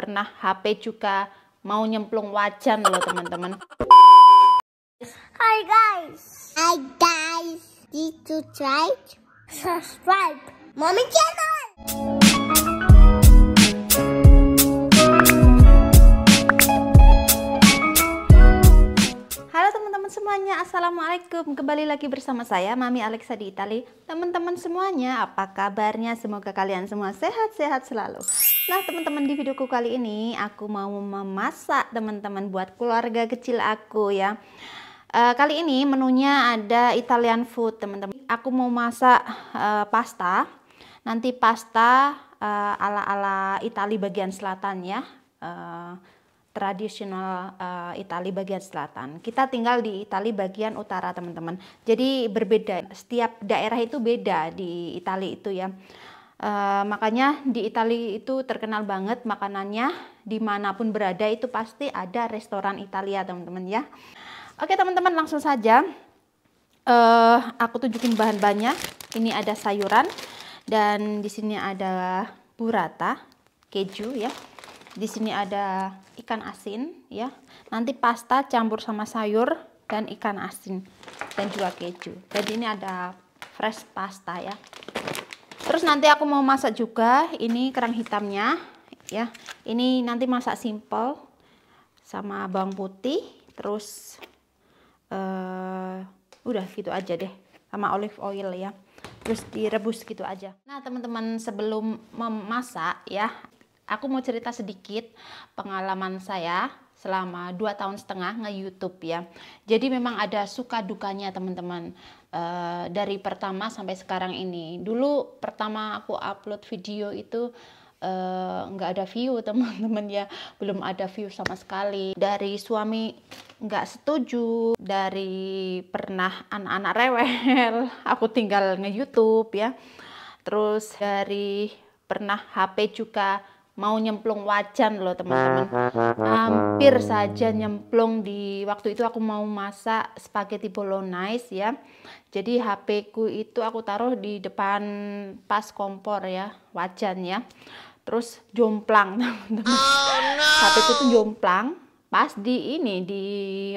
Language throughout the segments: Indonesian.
pernah HP juga mau nyemplung wajan loh teman-teman. Hi guys. Hi guys. Did you try? Subscribe. Mommy channel. semuanya, Assalamualaikum Kembali lagi bersama saya, Mami Alexa di Itali Teman-teman semuanya, apa kabarnya? Semoga kalian semua sehat-sehat selalu Nah teman-teman di videoku kali ini Aku mau memasak teman-teman buat keluarga kecil aku ya uh, Kali ini menunya ada Italian food teman-teman Aku mau masak uh, pasta Nanti pasta eh, ala-ala uh, Itali bagian selatan ya uh, tradisional uh, eh, Italia bagian selatan. Kita tinggal di Italia bagian utara, teman-teman. Jadi berbeda. Setiap daerah itu beda di Italia itu ya. Uh, makanya di Italia itu terkenal banget makanannya dimanapun berada itu pasti ada restoran Italia teman-teman ya oke teman-teman langsung saja uh, aku tunjukin bahan-bahannya ini ada sayuran dan di sini ada burrata keju ya di sini ada ikan asin ya. Nanti pasta campur sama sayur dan ikan asin dan juga keju. Jadi ini ada fresh pasta ya. Terus nanti aku mau masak juga ini kerang hitamnya ya. Ini nanti masak simple sama bawang putih terus uh, udah gitu aja deh sama olive oil ya terus direbus gitu aja nah teman-teman sebelum memasak ya aku mau cerita sedikit pengalaman saya selama 2 tahun setengah nge-youtube ya. Jadi memang ada suka dukanya teman-teman uh, dari pertama sampai sekarang ini. Dulu pertama aku upload video itu eh, nggak uh, ada view teman-teman ya, belum ada view sama sekali. Dari suami nggak setuju, dari pernah anak-anak rewel, aku tinggal nge-youtube ya. Terus dari pernah HP juga mau nyemplung wajan loh teman-teman hampir saja nyemplung di waktu itu aku mau masak spaghetti bolognese ya jadi HP ku itu aku taruh di depan pas kompor ya wajan ya terus jomplang teman-teman oh, no. HP ku tuh jomplang pas di ini di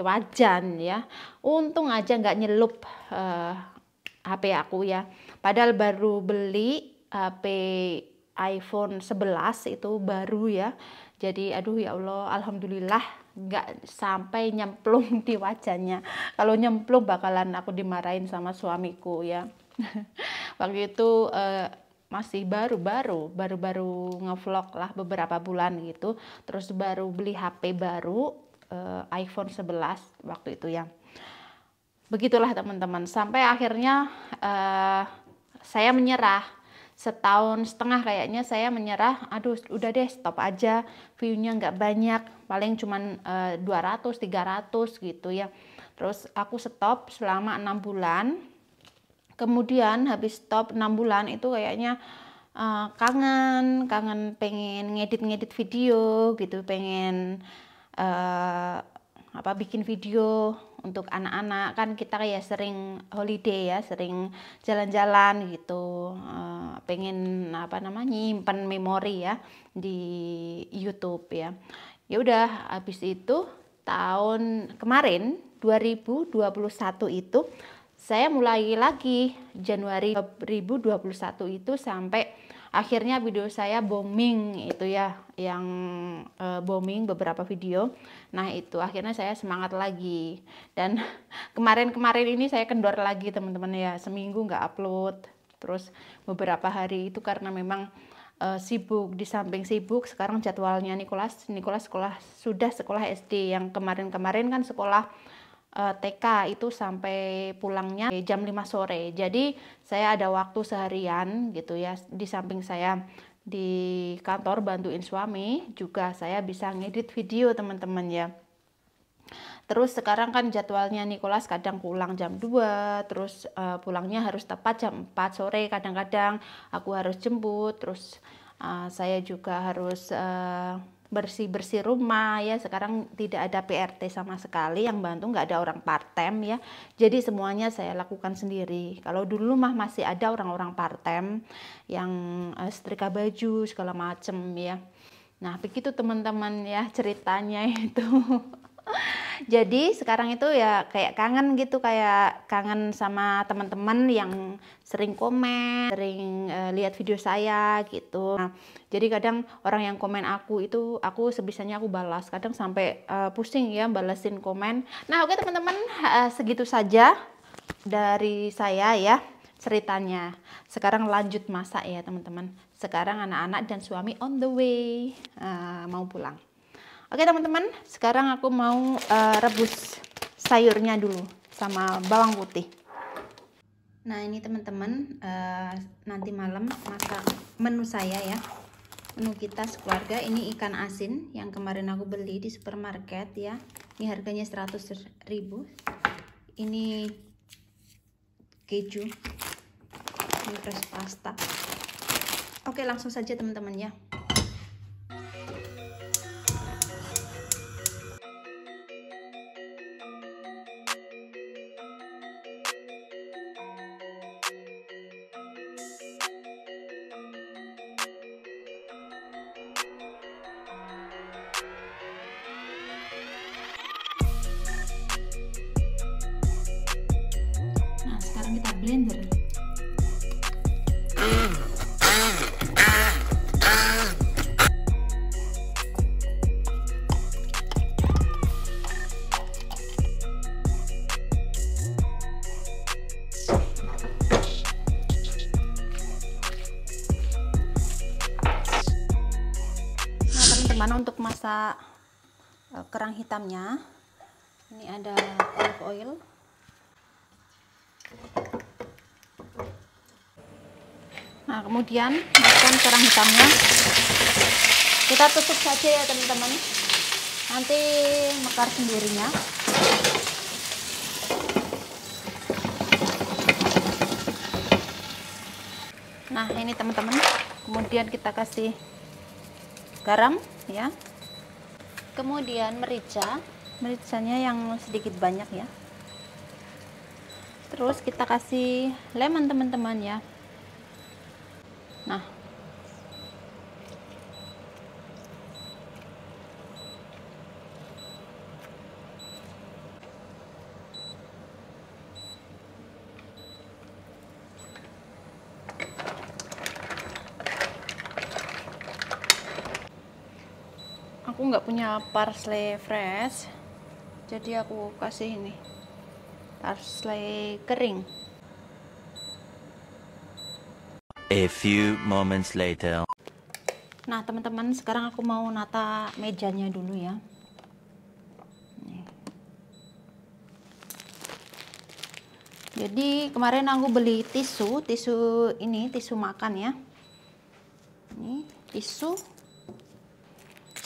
wajan ya untung aja nggak nyelup uh, eh, HP aku ya padahal baru beli HP iPhone 11 itu baru ya jadi aduh ya Allah alhamdulillah nggak sampai nyemplung di wajahnya kalau nyemplung bakalan aku dimarahin sama suamiku ya waktu itu eh, masih baru-baru baru-baru ngevlog lah beberapa bulan gitu terus baru beli HP baru eh, iPhone 11 waktu itu ya begitulah teman-teman sampai akhirnya eh, saya menyerah setahun setengah kayaknya saya menyerah aduh udah deh stop aja viewnya nggak banyak paling cuman e, 200 300 gitu ya terus aku stop selama enam bulan kemudian habis stop enam bulan itu kayaknya e, kangen kangen pengen ngedit-ngedit video gitu pengen e, apa bikin video untuk anak-anak kan kita kayak sering holiday ya sering jalan-jalan gitu uh, pengen apa namanya nyimpan memori ya di YouTube ya ya udah habis itu tahun kemarin 2021 itu saya mulai lagi Januari 2021 itu sampai akhirnya video saya booming itu ya yang e, eh, booming beberapa video nah itu akhirnya saya semangat lagi dan kemarin-kemarin ini saya kendor lagi teman-teman ya seminggu nggak upload terus beberapa hari itu karena memang e, sibuk di samping sibuk sekarang jadwalnya Nicholas Nicholas sekolah sudah sekolah SD yang kemarin-kemarin kan sekolah uh, eh, TK itu sampai pulangnya jam 5 sore. Jadi saya ada waktu seharian gitu ya di samping saya di kantor bantuin suami juga saya bisa ngedit video teman-teman ya. Terus sekarang kan jadwalnya Nikolas kadang pulang jam 2, terus uh, pulangnya harus tepat jam 4 sore kadang-kadang aku harus jemput, terus uh, saya juga harus uh, bersih-bersih rumah ya sekarang tidak ada PRT sama sekali yang bantu nggak ada orang part time ya jadi semuanya saya lakukan sendiri kalau dulu mah masih ada orang-orang part time yang eh, setrika baju segala macem ya nah begitu teman-teman ya ceritanya itu jadi sekarang itu ya kayak kangen gitu kayak kangen sama teman-teman yang sering komen, sering uh, lihat video saya gitu. Nah, jadi kadang orang yang komen aku itu aku sebisanya aku balas. Kadang sampai uh, pusing ya balasin komen. Nah, oke okay, teman-teman, uh, segitu saja dari saya ya ceritanya. Sekarang lanjut masak ya teman-teman. Sekarang anak-anak dan suami on the way uh, mau pulang. Oke teman-teman, sekarang aku mau uh, rebus sayurnya dulu sama bawang putih nah ini teman-teman uh, nanti malam masak menu saya ya menu kita sekeluarga ini ikan asin yang kemarin aku beli di supermarket ya ini harganya 100.000 ini keju ini fresh pasta oke langsung saja teman-teman ya bagaimana untuk masak e, kerang hitamnya ini ada olive oil nah kemudian masukkan kerang hitamnya kita tutup saja ya teman-teman nanti mekar sendirinya nah ini teman-teman kemudian kita kasih garam ya kemudian merica mericanya yang sedikit banyak ya terus kita kasih lemon teman-teman ya punya parsley fresh jadi aku kasih ini parsley kering a few moments later nah teman-teman sekarang aku mau nata mejanya dulu ya jadi kemarin aku beli tisu tisu ini tisu makan ya ini tisu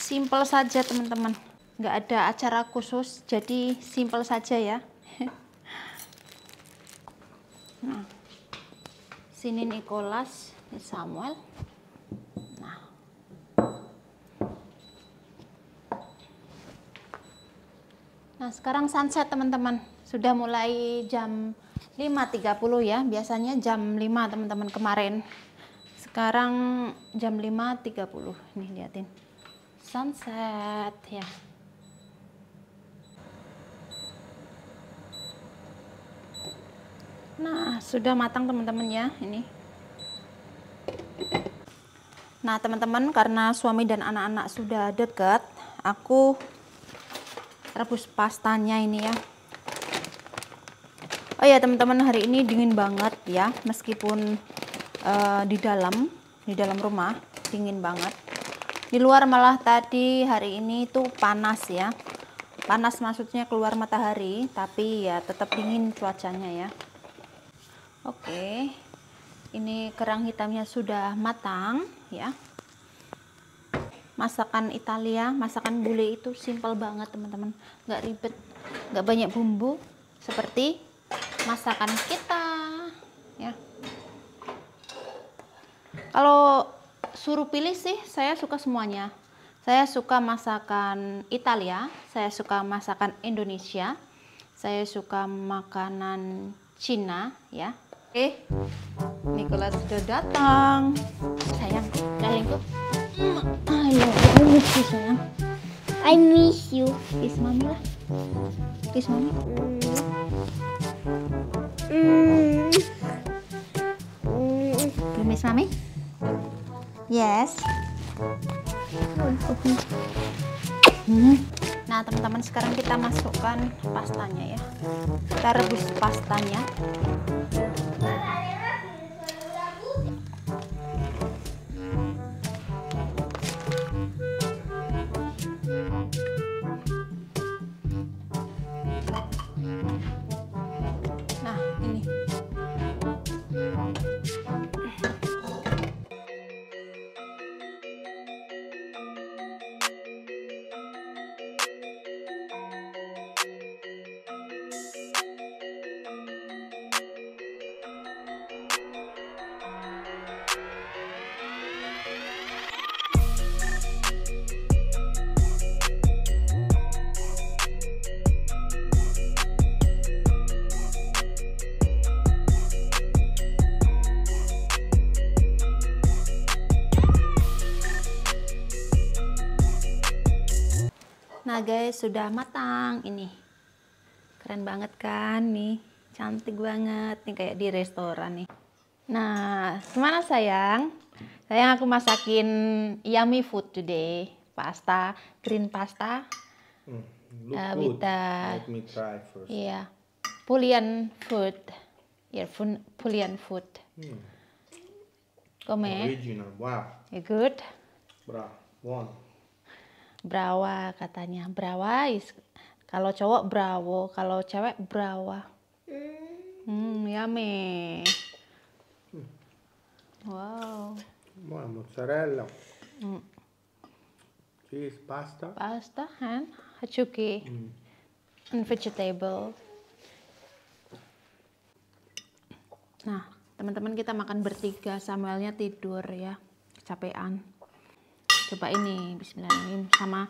simple saja teman-teman nggak ada acara khusus jadi simple saja ya nah sini Nicholas ini Samuel nah nah sekarang sunset teman-teman sudah mulai jam 5.30 ya biasanya jam 5 teman-teman kemarin sekarang jam 5.30 nih liatin sunset ya nah sudah matang teman-teman ya ini nah teman-teman karena suami dan anak-anak sudah dekat, aku rebus pastanya ini ya Oh ya teman-teman hari ini dingin banget ya meskipun uh, di dalam di dalam rumah dingin banget di luar malah tadi hari ini itu panas ya panas maksudnya keluar matahari tapi ya tetap dingin cuacanya ya oke ini kerang hitamnya sudah matang ya masakan Italia masakan bule itu simple banget teman-teman nggak ribet nggak banyak bumbu seperti masakan kita ya kalau suruh pilih sih, saya suka semuanya. Saya suka masakan Italia, saya suka masakan Indonesia, saya suka makanan Cina ya. Eh, Nicholas sudah datang. Sayang, darlingku. I I miss you sayang. I miss you. Kiss mami lah. Kiss mami. Mm. Mm. miss mami? Yes. Hmm. Nah, teman-teman, sekarang kita masukkan pastanya ya. Kita rebus pastanya. guys sudah matang ini keren banget kan nih cantik banget nih kayak di restoran nih nah kemana sayang sayang aku masakin yummy food today pasta green pasta mm, uh, with the yeah iya, Pulian food yeah Pulian food mm. original wow you good bra one brawa katanya brawa is kalau cowok bravo kalau cewek brawa hmm, yummy wow buona mozzarella mm. cheese pasta pasta and hachuki mm. and vegetable nah teman-teman kita makan bertiga Samuelnya tidur ya kecapean coba ini bismillahirrahmanirrahim sama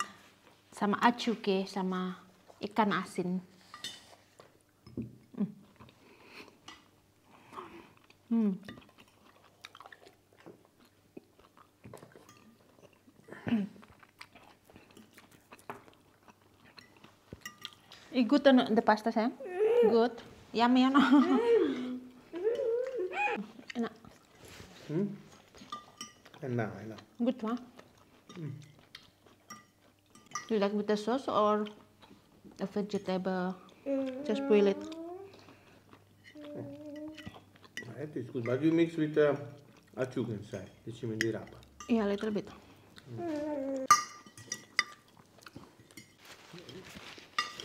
sama acuke sama ikan asin hmm. hmm. Good hmm. on anu, the pasta saya. Good. Yummy ya no. Enak. Hmm? Enak, enak. Good mah Huh? Mm. You like with the sauce or a vegetable? Uh, Just boil it. Hmm. That is good, but you mix with uh, chug inside, deci imediat wrap. Yeah, a little bit. Mm.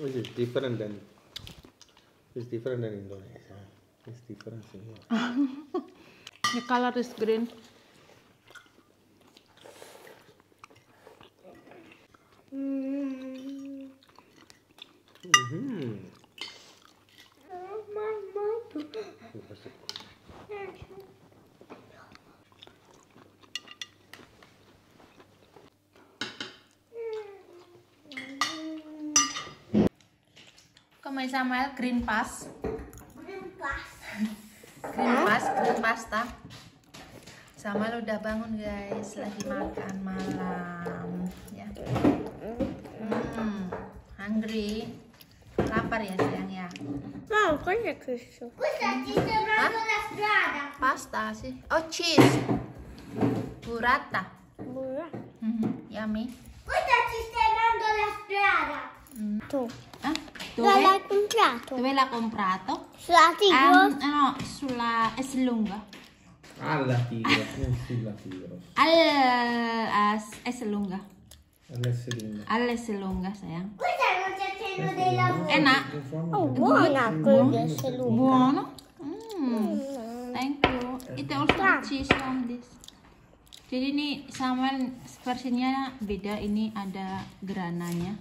Which is different than it's different than Indonesia. It's different in here. the color is green. Samuel Green Pass. Green Pass. green Pass, Green Pasta. Samuel udah bangun guys, lagi makan malam ya. Hmm, hungry. Lapar ya sayang ya. Mau kan ya susu. Pasta sih. Oh cheese. Burrata. Burrata. Mm -hmm, yummy. Questa ci stai la strada. Mm. Tu. Dove? Kan? L'ha comprato. Dove l'ha comprato? Sulla Tigro. Um, no, sulla eh, S lunga. Alla eh, Tigro, non sulla Tigro. Al, eh, S lunga. All'S lunga. All'S lunga, sayang. Questo è un cerchino dei lavori. Enak. Oh, buona quella S lunga. Buono? Mm. Mm. Thank you. It also cheese from this. Jadi ini sama versinya beda, ini ada grananya.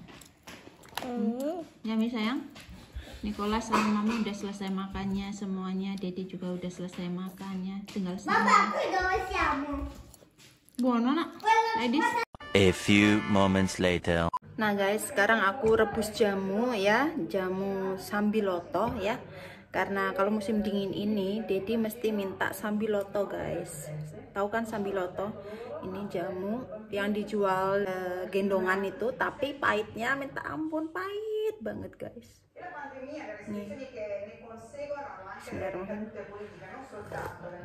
Hmm. Nyami sayang Nikola sama mama udah selesai makannya semuanya Dedi juga udah selesai makannya tinggal sama Bapak aku ladies A few moments later Nah guys sekarang aku rebus jamu ya jamu sambiloto ya karena kalau musim dingin ini Dedi mesti minta sambiloto guys tahu kan sambiloto ini jamu yang dijual uh, gendongan itu tapi pahitnya minta ampun pahit banget guys Ini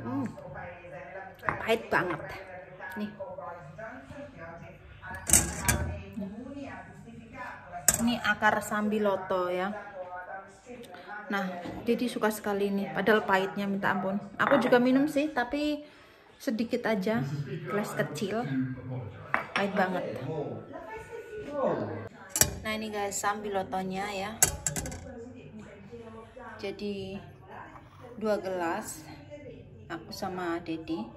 hmm. pahit banget nih ini akar sambiloto ya nah jadi suka sekali ini padahal pahitnya minta ampun aku juga minum sih tapi sedikit aja gelas kecil baik banget nah ini guys sambil lotonya ya jadi dua gelas aku sama Dedi